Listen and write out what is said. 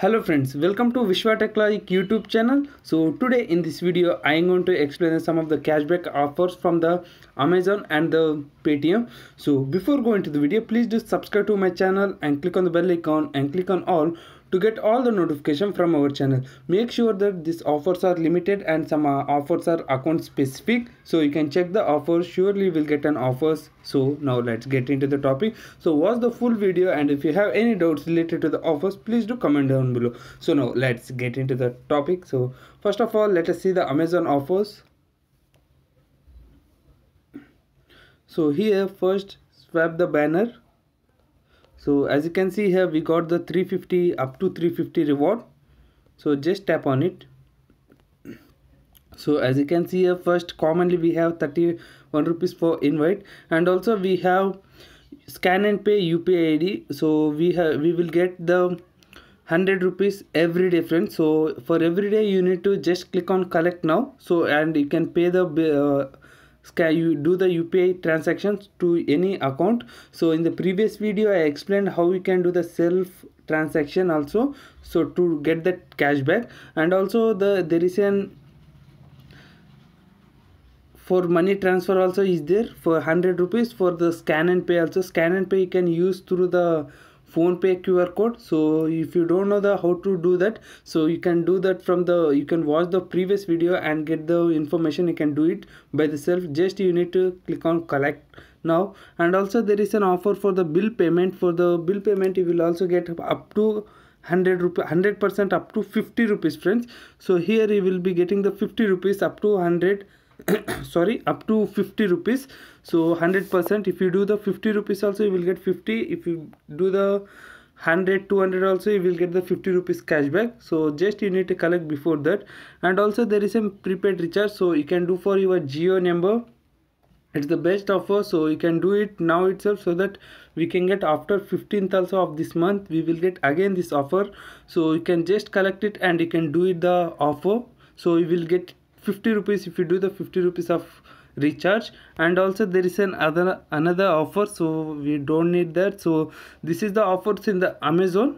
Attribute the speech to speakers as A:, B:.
A: hello friends welcome to Vishwa youtube channel so today in this video i am going to explain some of the cashback offers from the amazon and the paytm so before going to the video please do subscribe to my channel and click on the bell icon and click on all to get all the notification from our channel. Make sure that these offers are limited and some uh, offers are account specific. So you can check the offers. Surely will get an offers. So now let's get into the topic. So watch the full video and if you have any doubts related to the offers, please do comment down below. So now let's get into the topic. So first of all, let us see the Amazon offers. So here first swap the banner so as you can see here we got the 350 up to 350 reward so just tap on it so as you can see here first commonly we have 31 rupees for invite and also we have scan and pay upi id so we have we will get the 100 rupees every day friends so for every day you need to just click on collect now so and you can pay the uh, you do the UPI transactions to any account. So in the previous video, I explained how you can do the self transaction also. So to get that cashback and also the there is an for money transfer also is there for 100 rupees for the scan and pay also scan and pay you can use through the phone pay qr code so if you don't know the how to do that so you can do that from the you can watch the previous video and get the information you can do it by the self just you need to click on collect now and also there is an offer for the bill payment for the bill payment you will also get up to 100 rupee 100 percent up to 50 rupees friends so here you will be getting the 50 rupees up to 100 sorry up to 50 rupees so 100 percent if you do the 50 rupees also you will get 50 if you do the 100 200 also you will get the 50 rupees cashback so just you need to collect before that and also there is a prepaid recharge so you can do for your geo number it's the best offer so you can do it now itself so that we can get after 15th also of this month we will get again this offer so you can just collect it and you can do it the offer so you will get 50 rupees if you do the 50 rupees of recharge and also there is an other another offer so we don't need that so this is the offers in the amazon